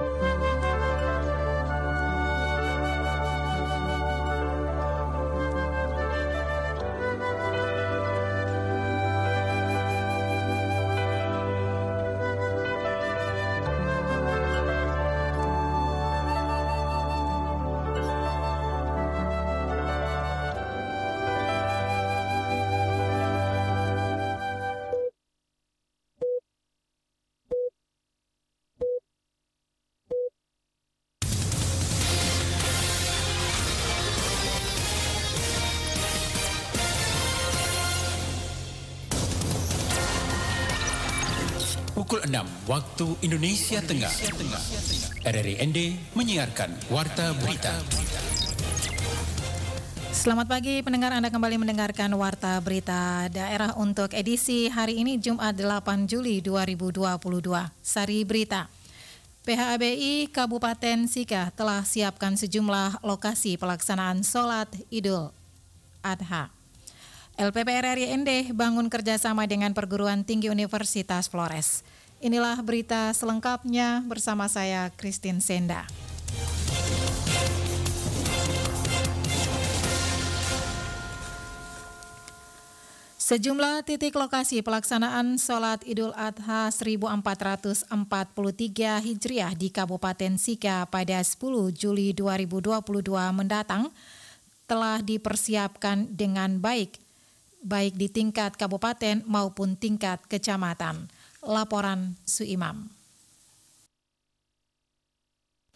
you. 6 waktu Indonesia, Tengah. RRI ND menyiarkan Warta Berita. Selamat pagi pendengar Anda kembali mendengarkan Warta Berita Daerah untuk edisi hari ini Jumat 8 Juli 2022. Sari Berita. PHABI Kabupaten Sika telah siapkan sejumlah lokasi pelaksanaan sholat Idul Adha. LPPR RIND bangun kerjasama dengan Perguruan Tinggi Universitas Flores. Inilah berita selengkapnya bersama saya Christine Senda. Sejumlah titik lokasi pelaksanaan sholat Idul Adha 1443 Hijriah di Kabupaten Sika pada 10 Juli 2022 mendatang telah dipersiapkan dengan baik, baik di tingkat kabupaten maupun tingkat kecamatan laporan Su Imam.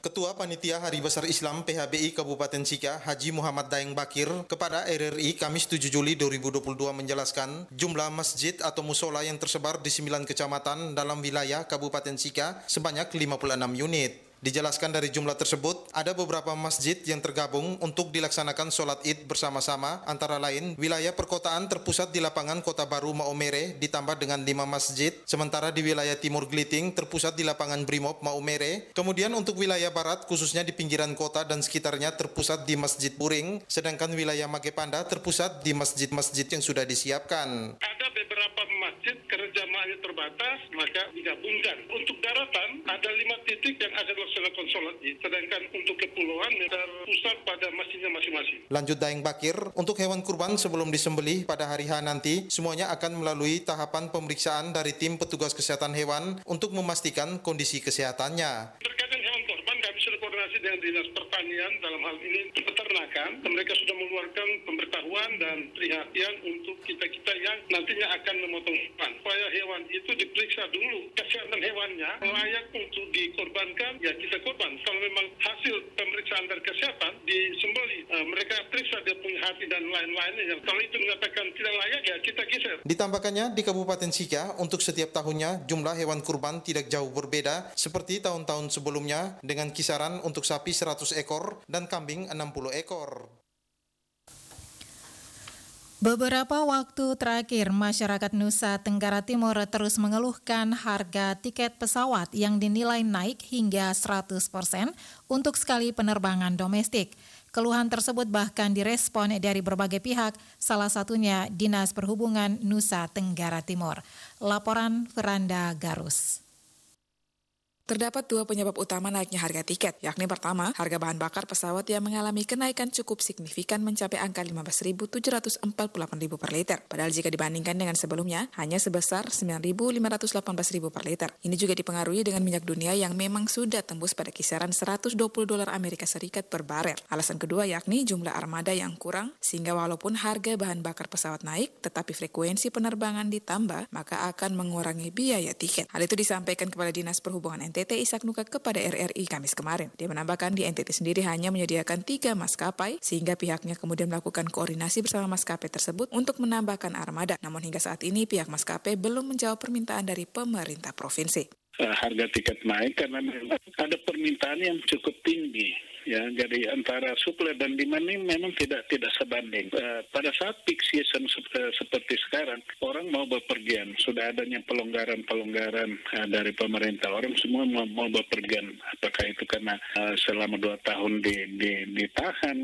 Ketua Panitia Hari Besar Islam PHBI Kabupaten Sika, Haji Muhammad Daeng Bakir, kepada RRI Kamis 7 Juli 2022 menjelaskan jumlah masjid atau musola yang tersebar di 9 kecamatan dalam wilayah Kabupaten Sika sebanyak 56 unit. Dijelaskan dari jumlah tersebut, ada beberapa masjid yang tergabung untuk dilaksanakan sholat id bersama-sama, antara lain wilayah perkotaan terpusat di lapangan Kota Baru Maumere ditambah dengan lima masjid, sementara di wilayah Timur gliting terpusat di lapangan Brimob Maumere, kemudian untuk wilayah barat khususnya di pinggiran kota dan sekitarnya terpusat di Masjid Puring, sedangkan wilayah Makepanda terpusat di masjid-masjid yang sudah disiapkan. Ada beberapa masjid karena jamaahnya terbatas maka digabungkan. Untuk daratan ada lima titik yang akan dilaksanakan sholat di. sedangkan untuk kepulauan terpusat pada masjidnya masing-masing. Lanjut Daeng Bakir, untuk hewan kurban sebelum disembelih pada hari H nanti, semuanya akan melalui tahapan pemeriksaan dari tim petugas kesehatan hewan untuk memastikan kondisi kesehatannya. Terkadang koordinasi dengan dinas pertanian dalam hal ini peternakan. Mereka sudah mengeluarkan pemberitahuan dan perhatian untuk kita-kita yang nantinya akan memotong hewan. Supaya hewan itu diperiksa dulu kesehatan hewannya layak untuk dikorbankan, ya kita korban. Kalau memang hasil pemeriksaan dan kesehatan disembeli, uh, mereka periksa dia punya hati dan lain-lainnya. Ya, kalau itu mengatakan tidak layak, ya kita geser. Ditambahkannya di Kabupaten Sika, untuk setiap tahunnya jumlah hewan kurban tidak jauh berbeda seperti tahun-tahun sebelumnya dengan kisaran untuk sapi 100 ekor dan kambing 60 ekor. Beberapa waktu terakhir, masyarakat Nusa Tenggara Timur terus mengeluhkan harga tiket pesawat yang dinilai naik hingga 100 persen untuk sekali penerbangan domestik. Keluhan tersebut bahkan direspon dari berbagai pihak, salah satunya Dinas Perhubungan Nusa Tenggara Timur. Laporan Veranda Garus. Terdapat dua penyebab utama naiknya harga tiket, yakni pertama, harga bahan bakar pesawat yang mengalami kenaikan cukup signifikan mencapai angka 15.748.000 per liter. Padahal jika dibandingkan dengan sebelumnya, hanya sebesar 9.518.000 per liter. Ini juga dipengaruhi dengan minyak dunia yang memang sudah tembus pada kisaran 120 dolar Amerika Serikat per barel. Alasan kedua yakni jumlah armada yang kurang, sehingga walaupun harga bahan bakar pesawat naik, tetapi frekuensi penerbangan ditambah, maka akan mengurangi biaya tiket. Hal itu disampaikan kepada Dinas Perhubungan NTT NTT Isak Nuka kepada RRI Kamis kemarin. Dia menambahkan di NTT sendiri hanya menyediakan tiga maskapai sehingga pihaknya kemudian melakukan koordinasi bersama maskapai tersebut untuk menambahkan armada. Namun hingga saat ini pihak maskapai belum menjawab permintaan dari pemerintah provinsi. Eh, harga tiket naik karena ada permintaan yang cukup tinggi ya jadi antara supply dan demand ini memang tidak tidak sebanding uh, pada saat peak season eh, seperti sekarang orang mau bepergian sudah adanya pelonggaran pelonggaran uh, dari pemerintah orang semua mau, mau bepergian apakah itu karena uh, selama dua tahun di, di, ditahan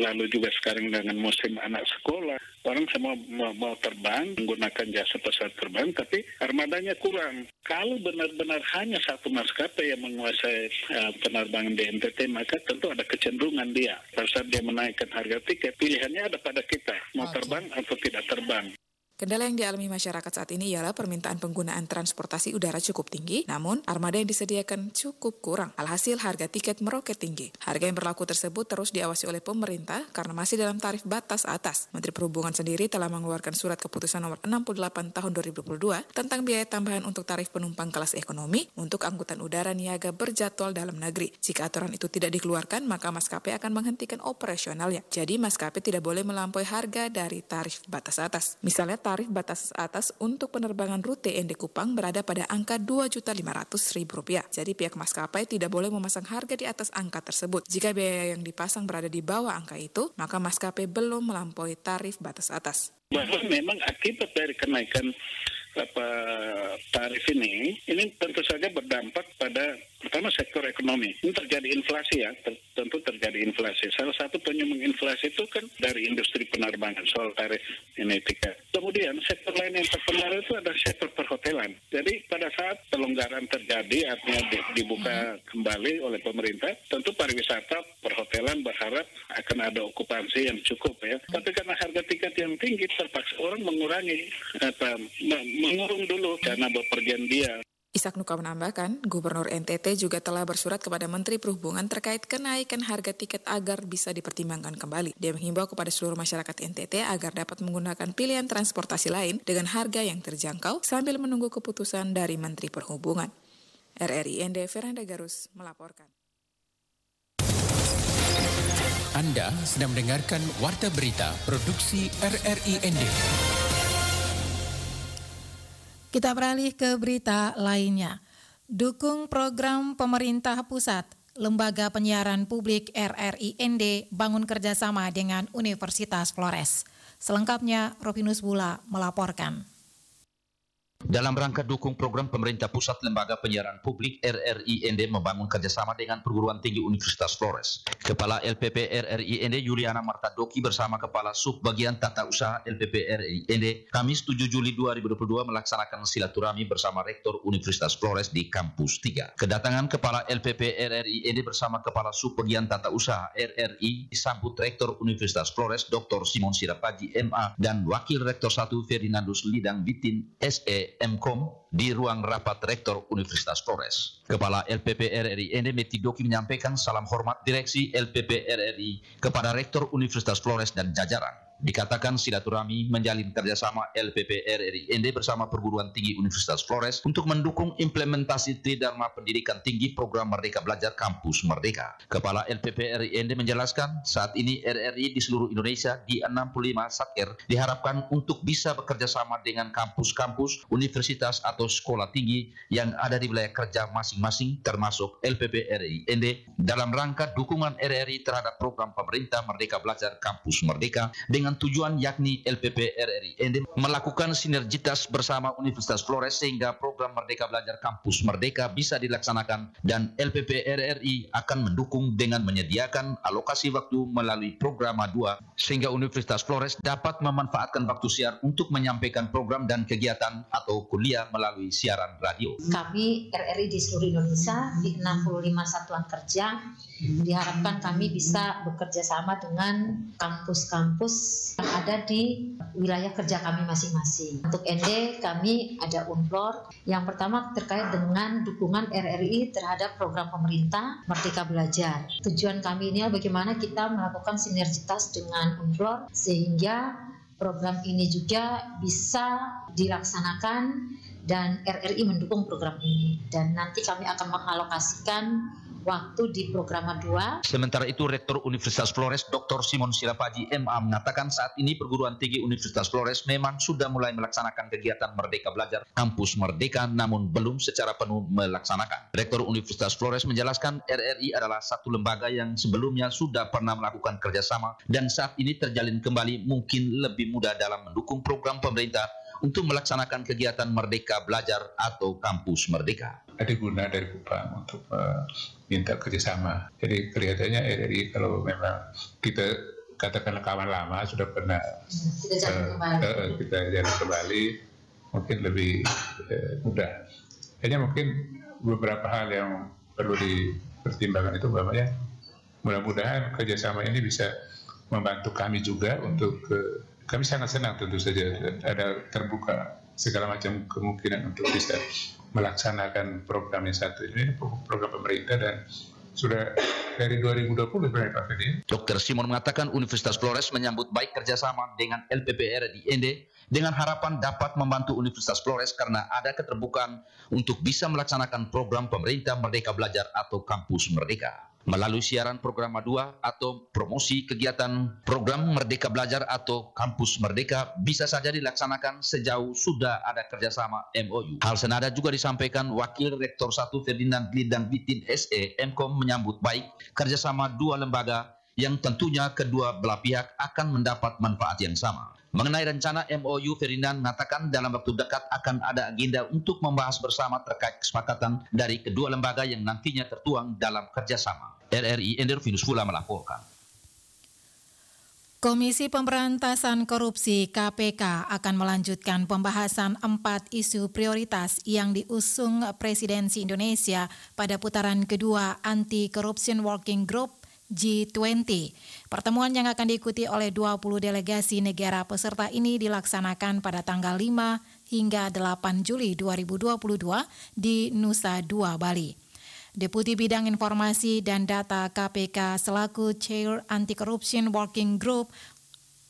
lalu juga sekarang dengan musim anak sekolah orang semua mau, terbang menggunakan jasa pesawat terbang tapi armadanya kurang kalau benar-benar hanya satu maskapai yang menguasai uh, penerbangan di NTT maka tentu ada kecenderungan dia pada saat dia menaikkan harga tiket pilihannya ada pada kita mau terbang atau tidak terbang Kendala yang dialami masyarakat saat ini ialah permintaan penggunaan transportasi udara cukup tinggi, namun armada yang disediakan cukup kurang. Alhasil harga tiket meroket tinggi. Harga yang berlaku tersebut terus diawasi oleh pemerintah karena masih dalam tarif batas atas. Menteri Perhubungan sendiri telah mengeluarkan surat keputusan nomor 68 tahun 2022 tentang biaya tambahan untuk tarif penumpang kelas ekonomi untuk angkutan udara niaga berjadwal dalam negeri. Jika aturan itu tidak dikeluarkan, maka maskapai akan menghentikan operasionalnya. Jadi maskapai tidak boleh melampaui harga dari tarif batas atas. Misalnya tarif batas atas untuk penerbangan rute ND Kupang berada pada angka Rp2.500.000. Jadi pihak maskapai tidak boleh memasang harga di atas angka tersebut. Jika biaya yang dipasang berada di bawah angka itu, maka maskapai belum melampaui tarif batas atas. Bahwa memang akibat dari kenaikan apa, tarif ini, ini tentu saja berdampak pada Pertama sektor ekonomi. Ini terjadi inflasi ya, ter tentu terjadi inflasi. Salah satu penyumbang inflasi itu kan dari industri penerbangan, soal tarif ini tiket. Kemudian sektor lain yang terpengaruh itu adalah sektor perhotelan. Jadi pada saat pelonggaran terjadi, artinya dibuka hmm. kembali oleh pemerintah, tentu pariwisata perhotelan berharap akan ada okupansi yang cukup ya. Hmm. Tapi karena harga tiket yang tinggi, terpaksa orang mengurangi, apa, mengurung dulu karena berpergian dia. Isak Nuka menambahkan, Gubernur NTT juga telah bersurat kepada Menteri Perhubungan terkait kenaikan harga tiket agar bisa dipertimbangkan kembali. Dia menghimbau kepada seluruh masyarakat NTT agar dapat menggunakan pilihan transportasi lain dengan harga yang terjangkau sambil menunggu keputusan dari Menteri Perhubungan. RRI ND Veranda Garus melaporkan. Anda sedang mendengarkan Warta Berita Produksi RRI ND. Kita beralih ke berita lainnya. Dukung program pemerintah pusat, Lembaga Penyiaran Publik RRI ND bangun kerjasama dengan Universitas Flores. Selengkapnya, Robinus Bula melaporkan. Dalam rangka dukung program pemerintah pusat lembaga penyiaran publik RRI RRIND membangun kerjasama dengan perguruan tinggi Universitas Flores. Kepala LPP RRIND Yuliana Martadoki bersama Kepala Subbagian Tata Usaha LPP RRIND Kamis 7 Juli 2022 melaksanakan silaturahmi bersama Rektor Universitas Flores di Kampus 3. Kedatangan Kepala LPP RRIND bersama Kepala Subbagian Tata Usaha RRI disambut Rektor Universitas Flores Dr. Simon Sirapaji MA dan Wakil Rektor 1 Ferdinandus Lidang Bitin SE Mkom di ruang rapat Rektor Universitas Flores. Kepala LPP RRI Ende Metidoki menyampaikan salam hormat direksi LPP RRI kepada Rektor Universitas Flores dan jajaran dikatakan silaturahmi menjalin kerjasama LPP ND bersama perguruan tinggi Universitas Flores untuk mendukung implementasi Tridharma Pendidikan Tinggi Program Merdeka Belajar Kampus Merdeka. Kepala LPP ND menjelaskan saat ini RRI di seluruh Indonesia di 65 satker diharapkan untuk bisa bekerja sama dengan kampus-kampus, universitas atau sekolah tinggi yang ada di wilayah kerja masing-masing termasuk LPP ND dalam rangka dukungan RRI terhadap program pemerintah Merdeka Belajar Kampus Merdeka dengan dengan tujuan yakni LPP RRI ini melakukan sinergitas bersama Universitas Flores sehingga program Merdeka Belajar Kampus Merdeka bisa dilaksanakan dan LPP RRI akan mendukung dengan menyediakan alokasi waktu melalui program a 2 sehingga Universitas Flores dapat memanfaatkan waktu siar untuk menyampaikan program dan kegiatan atau kuliah melalui siaran radio. Kami RRI di seluruh Indonesia di 65 satuan kerja diharapkan kami bisa bekerja sama dengan kampus-kampus yang ada di wilayah kerja kami masing-masing. Untuk ND kami ada UNPLOR. Yang pertama terkait dengan dukungan RRI terhadap program pemerintah Merdeka Belajar. Tujuan kami ini bagaimana kita melakukan sinergitas dengan UNPLOR sehingga program ini juga bisa dilaksanakan dan RRI mendukung program ini dan nanti kami akan mengalokasikan waktu di program 2. Sementara itu Rektor Universitas Flores Dr. Simon Sirapaji MA mengatakan saat ini perguruan tinggi Universitas Flores memang sudah mulai melaksanakan kegiatan Merdeka Belajar Kampus Merdeka namun belum secara penuh melaksanakan. Rektor Universitas Flores menjelaskan RRI adalah satu lembaga yang sebelumnya sudah pernah melakukan kerjasama dan saat ini terjalin kembali mungkin lebih mudah dalam mendukung program pemerintah untuk melaksanakan kegiatan Merdeka Belajar atau Kampus Merdeka. Ada guna dari Kupang untuk uh, minta kerjasama. Jadi kelihatannya RRI kalau memang kita katakan kawan lama sudah pernah kita jalan uh, eh, kembali, uh, kita jalan kembali mungkin lebih uh, mudah. Hanya mungkin beberapa hal yang perlu dipertimbangkan itu ya. Mudah-mudahan kerjasama ini bisa membantu kami juga untuk uh, kami sangat senang tentu saja ada terbuka segala macam kemungkinan untuk bisa melaksanakan program yang satu ini program pemerintah dan sudah dari 2020 sebenarnya Pak Fede. Dr. Simon mengatakan Universitas Flores menyambut baik kerjasama dengan LPPR di Ende dengan harapan dapat membantu Universitas Flores karena ada keterbukaan untuk bisa melaksanakan program pemerintah Merdeka Belajar atau Kampus Merdeka melalui siaran program A2 atau promosi kegiatan program Merdeka Belajar atau Kampus Merdeka bisa saja dilaksanakan sejauh sudah ada kerjasama MOU. Hal senada juga disampaikan Wakil Rektor 1 Ferdinand Glidang Bitin SE MKOM menyambut baik kerjasama dua lembaga yang tentunya kedua belah pihak akan mendapat manfaat yang sama. Mengenai rencana MOU, Ferdinand mengatakan dalam waktu dekat akan ada agenda untuk membahas bersama terkait kesepakatan dari kedua lembaga yang nantinya tertuang dalam kerjasama. RRI Endervinus Fula melaporkan. Komisi Pemberantasan Korupsi KPK akan melanjutkan pembahasan empat isu prioritas yang diusung Presidensi Indonesia pada putaran kedua Anti Corruption Working Group G20. Pertemuan yang akan diikuti oleh 20 delegasi negara peserta ini dilaksanakan pada tanggal 5 hingga 8 Juli 2022 di Nusa Dua, Bali. Deputi Bidang Informasi dan Data KPK selaku Chair Anti Corruption Working Group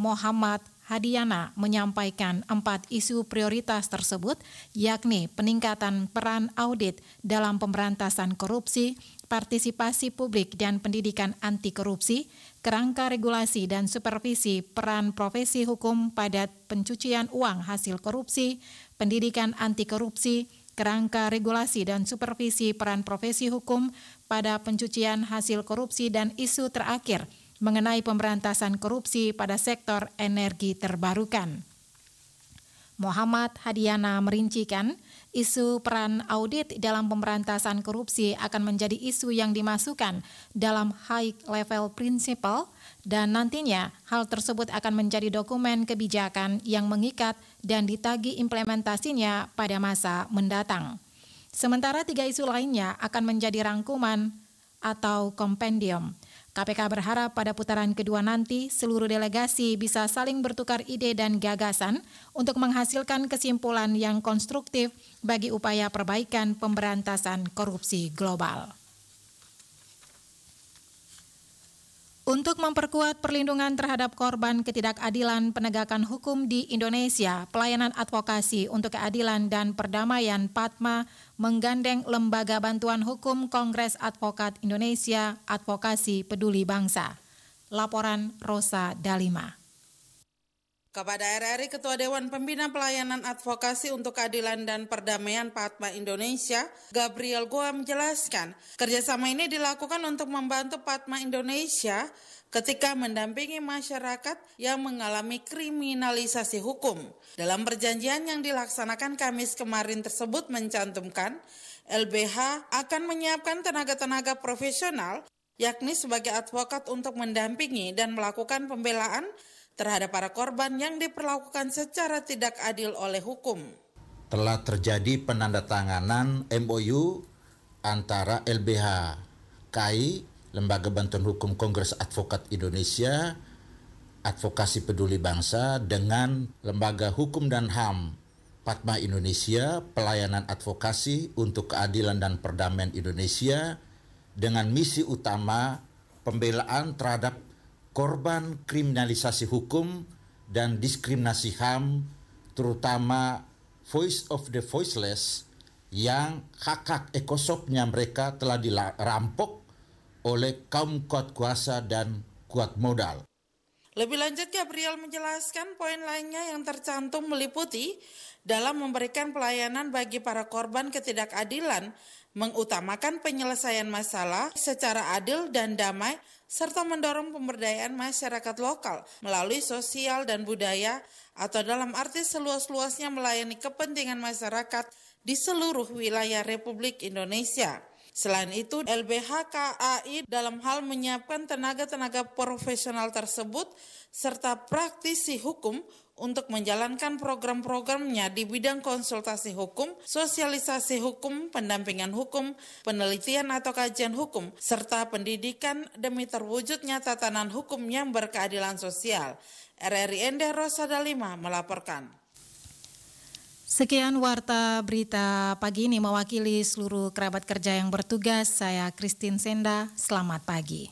Muhammad Hadiana menyampaikan empat isu prioritas tersebut, yakni peningkatan peran audit dalam pemberantasan korupsi, partisipasi publik dan pendidikan anti korupsi, kerangka regulasi dan supervisi peran profesi hukum pada pencucian uang hasil korupsi, pendidikan anti korupsi, kerangka regulasi dan supervisi peran profesi hukum pada pencucian hasil korupsi dan isu terakhir – mengenai pemberantasan korupsi pada sektor energi terbarukan. Muhammad Hadiana merincikan, isu peran audit dalam pemberantasan korupsi akan menjadi isu yang dimasukkan dalam high level principle dan nantinya hal tersebut akan menjadi dokumen kebijakan yang mengikat dan ditagi implementasinya pada masa mendatang. Sementara tiga isu lainnya akan menjadi rangkuman atau kompendium. KPK berharap pada putaran kedua nanti seluruh delegasi bisa saling bertukar ide dan gagasan untuk menghasilkan kesimpulan yang konstruktif bagi upaya perbaikan pemberantasan korupsi global. Untuk memperkuat perlindungan terhadap korban ketidakadilan penegakan hukum di Indonesia, pelayanan advokasi untuk keadilan dan perdamaian PATMA menggandeng Lembaga Bantuan Hukum Kongres Advokat Indonesia Advokasi Peduli Bangsa. Laporan Rosa Dalima. Kepada RRI Ketua Dewan Pembina Pelayanan Advokasi untuk Keadilan dan Perdamaian Patma Indonesia, Gabriel Goa menjelaskan, kerjasama ini dilakukan untuk membantu Patma Indonesia ketika mendampingi masyarakat yang mengalami kriminalisasi hukum. Dalam perjanjian yang dilaksanakan Kamis kemarin tersebut mencantumkan, LBH akan menyiapkan tenaga-tenaga profesional yakni sebagai advokat untuk mendampingi dan melakukan pembelaan terhadap para korban yang diperlakukan secara tidak adil oleh hukum. Telah terjadi penandatanganan MOU antara LBH KAI, Lembaga Bantuan Hukum Kongres Advokat Indonesia, Advokasi Peduli Bangsa dengan Lembaga Hukum dan HAM Patma Indonesia, pelayanan advokasi untuk keadilan dan perdamaian Indonesia dengan misi utama pembelaan terhadap korban kriminalisasi hukum dan diskriminasi HAM terutama Voice of the Voiceless yang hak-hak ekosopnya mereka telah dirampok oleh kaum kuat kuasa dan kuat modal. Lebih lanjut, Gabriel menjelaskan poin lainnya yang tercantum meliputi dalam memberikan pelayanan bagi para korban ketidakadilan, mengutamakan penyelesaian masalah secara adil dan damai, serta mendorong pemberdayaan masyarakat lokal melalui sosial dan budaya atau dalam arti seluas-luasnya melayani kepentingan masyarakat di seluruh wilayah Republik Indonesia. Selain itu, LBHKAI dalam hal menyiapkan tenaga-tenaga profesional tersebut serta praktisi hukum untuk menjalankan program-programnya di bidang konsultasi hukum, sosialisasi hukum, pendampingan hukum, penelitian atau kajian hukum, serta pendidikan demi terwujudnya tatanan hukum yang berkeadilan sosial. RRI Ende Rosadalima melaporkan. Sekian warta berita pagi ini mewakili seluruh kerabat kerja yang bertugas. Saya Christine Senda, selamat pagi.